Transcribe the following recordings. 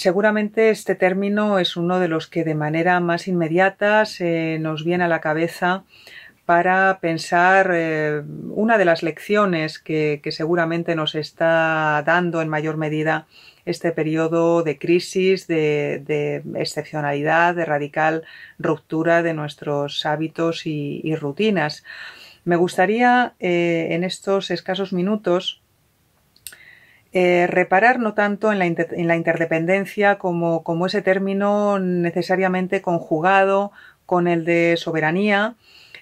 Seguramente este término es uno de los que de manera más inmediata se nos viene a la cabeza para pensar eh, una de las lecciones que, seguramente nos está dando en mayor medida este periodo de crisis, de, excepcionalidad, de radical ruptura de nuestros hábitos y, rutinas. Me gustaría eh, en estos escasos minutos eh, reparar no tanto en la, interdependencia como, ese término necesariamente conjugado con el de soberanía,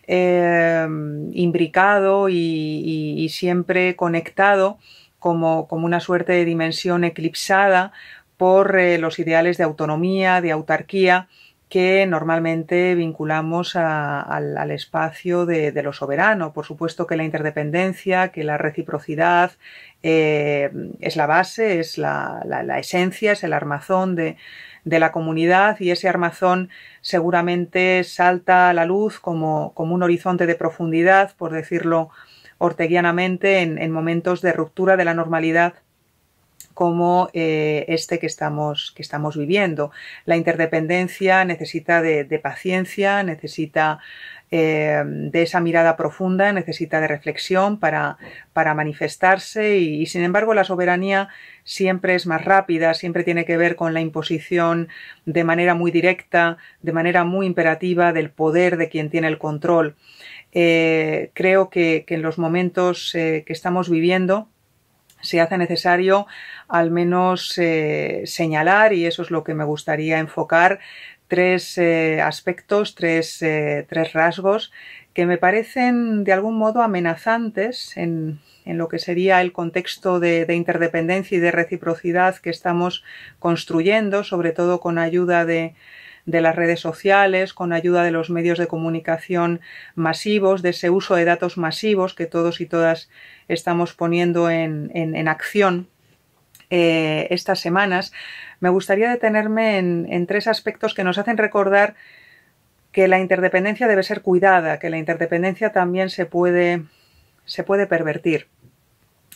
eh, imbricado y, siempre conectado como, una suerte de dimensión eclipsada por eh, los ideales de autonomía, de autarquía que normalmente vinculamos al, espacio de, lo soberano. Por supuesto que la interdependencia, que la reciprocidad eh, es la base, es la, esencia, es el armazón de, la comunidad y ese armazón seguramente salta a la luz como, un horizonte de profundidad, por decirlo orteguianamente, en momentos de ruptura de la normalidad como eh, este que estamos, que estamos viviendo. La interdependencia necesita de, paciencia, necesita eh, de esa mirada profunda, necesita de reflexión para, para manifestarse y, sin embargo la soberanía siempre es más rápida, siempre tiene que ver con la imposición de manera muy directa, de manera muy imperativa del poder de quien tiene el control. Eh, creo que, en los momentos que estamos viviendo, se hace necesario al menos eh, señalar, y eso es lo que me gustaría enfocar, tres eh, aspectos, eh, tres, rasgos que me parecen de algún modo amenazantes en, lo que sería el contexto de, interdependencia y de reciprocidad que estamos construyendo, sobre todo con ayuda de, de las redes sociales, con ayuda de los medios de comunicación masivos, de ese uso de datos masivos que todos y todas estamos poniendo en, acción eh, estas semanas, me gustaría detenerme en, tres aspectos que nos hacen recordar que la interdependencia debe ser cuidada, que la interdependencia también se puede, se puede pervertir.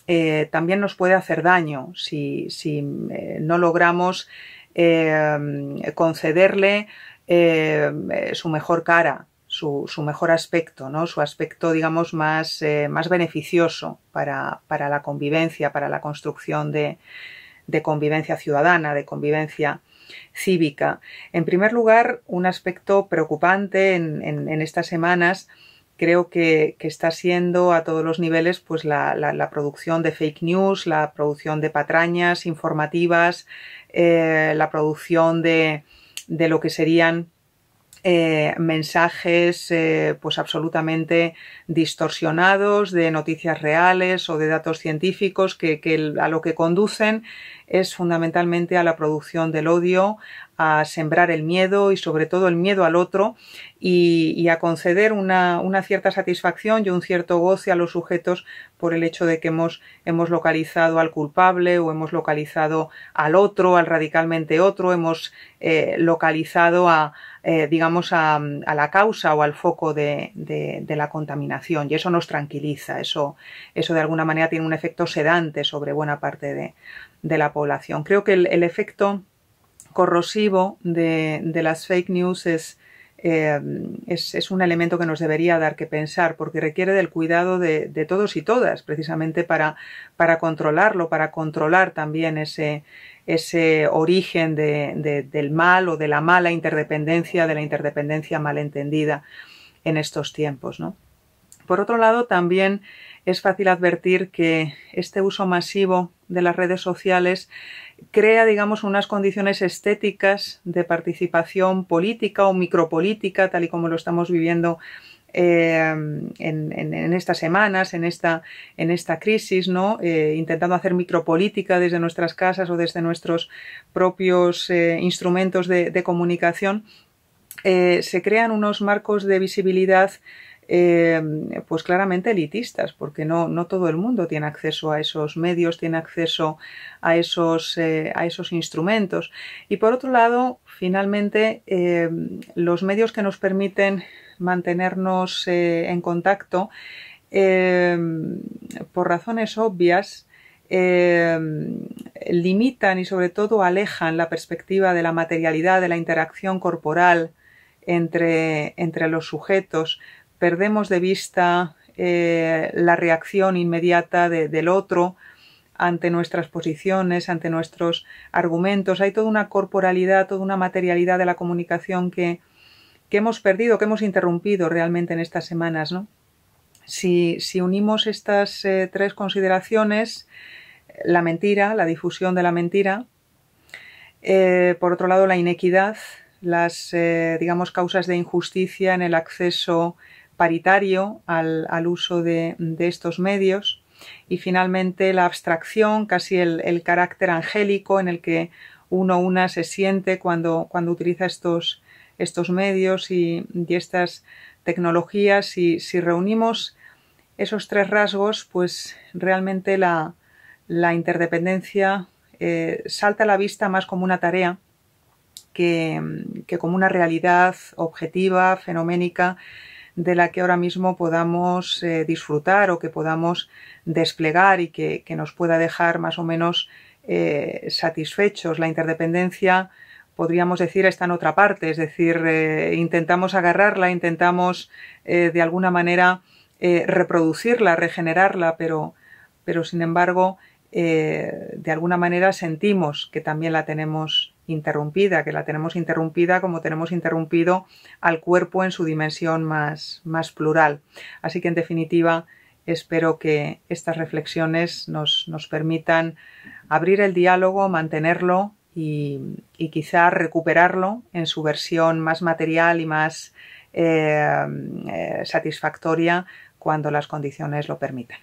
Eh, también nos puede hacer daño si, eh, no logramos eh, concederle eh, eh, su mejor cara, su, mejor aspecto, ¿no? su aspecto, digamos, más, beneficioso para, la convivencia, para la construcción de, convivencia ciudadana, de convivencia cívica. En primer lugar, un aspecto preocupante en estas semanas creo que, que, está siendo a todos los niveles pues la, la, producción de fake news, la producción de patrañas informativas, eh, la producción de, de, lo que serían eh, mensajes eh, pues absolutamente distorsionados de noticias reales o de datos científicos que a lo que conducen es fundamentalmente a la producción del odio, a sembrar el miedo y sobre todo el miedo al otro y, a conceder una, cierta satisfacción y un cierto goce a los sujetos por el hecho de que hemos, localizado al culpable o hemos localizado al otro, al radicalmente otro, hemos eh, localizado a, eh, digamos, a, la causa o al foco de, la contaminación. Y eso nos tranquiliza, eso, eso de alguna manera tiene un efecto sedante sobre buena parte de, la población. Creo que el efecto corrosivo de, las fake news eh, es, es, un elemento que nos debería dar que pensar porque requiere del cuidado de, todos y todas precisamente para, controlarlo, para controlar también ese, origen del mal o de la mala interdependencia, de la interdependencia malentendida en estos tiempos. Por otro lado, también es fácil advertir que este uso masivo de las redes sociales crea, digamos, unas condiciones estéticas de participación política o micropolítica, tal y como lo estamos viviendo eh, en, estas semanas, en esta, en esta crisis, ¿no? Eh, intentando hacer micropolítica desde nuestras casas o desde nuestros propios eh, instrumentos de comunicación, se crean unos marcos de visibilidad Em, pues claramente elitistas, porque no, todo el mundo tiene acceso a esos medios, tiene acceso a esos, eh, a esos instrumentos. Y por otro lado, finalmente, em, los medios que nos permiten mantenernos eh, en contacto, em, por razones obvias, limitan y sobre todo alejan la perspectiva de la materialidad, de la interacción corporal entre los sujetos, perdemos de vista eh, la reacción inmediata del otro ante nuestras posiciones, ante nuestros argumentos. Hay toda una corporalidad, toda una materialidad de la comunicación que, que hemos perdido, que hemos interrumpido realmente en estas semanas. Si, si, unimos estas eh, tres consideraciones, la mentira, la difusión de la mentira, eh, por otro lado, la inequidad, las digamos causas de injusticia en el acceso paritario al, uso de, estos medios. Y finalmente la abstracción, casi el, carácter angélico en el que uno una se siente cuando, cuando utiliza estos, estos medios y, estas tecnologías. Y si reunimos esos tres rasgos, pues realmente la, interdependencia eh, salta a la vista más como una tarea que, que como una realidad objetiva, fenoménica, de la que ahora mismo podamos eh, disfrutar o que podamos desplegar y que, nos pueda dejar más o menos eh, satisfechos. La interdependencia, podríamos decir, está en otra parte, es decir, eh, intentamos agarrarla, intentamos de alguna manera reproducirla, regenerarla, pero, pero sin embargo, de alguna manera sentimos que también la tenemos interrumpida, que la tenemos interrumpida como tenemos interrumpido al cuerpo en su dimensión más, plural. Así que, en definitiva, espero que estas reflexiones nos, permitan abrir el diálogo, mantenerlo y, quizá recuperarlo en su versión más material y más eh, eh, satisfactoria cuando las condiciones lo permitan.